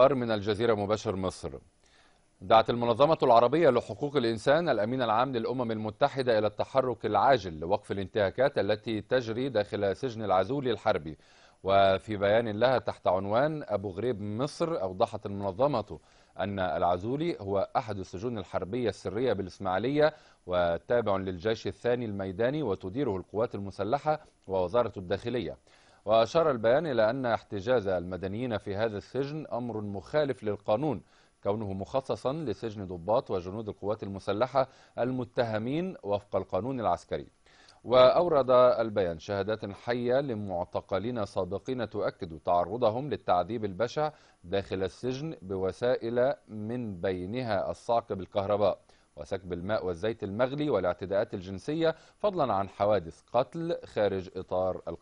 من الجزيرة مباشر مصر دعت المنظمة العربية لحقوق الإنسان الأمين العام للأمم المتحدة إلى التحرك العاجل لوقف الانتهاكات التي تجري داخل سجن العزول الحربي وفي بيان لها تحت عنوان أبو غريب مصر أوضحت المنظمة أن العزولي هو أحد السجون الحربية السرية بالإسماعيلية وتابع للجيش الثاني الميداني وتديره القوات المسلحة ووزارة الداخلية وأشار البيان إلى أن احتجاز المدنيين في هذا السجن أمر مخالف للقانون كونه مخصصا لسجن ضباط وجنود القوات المسلحة المتهمين وفق القانون العسكري وأورد البيان شهادات حية لمعتقلين سابقين تؤكد تعرضهم للتعذيب البشع داخل السجن بوسائل من بينها الصعق بالكهرباء وسكب الماء والزيت المغلي والاعتداءات الجنسية فضلا عن حوادث قتل خارج إطار القانون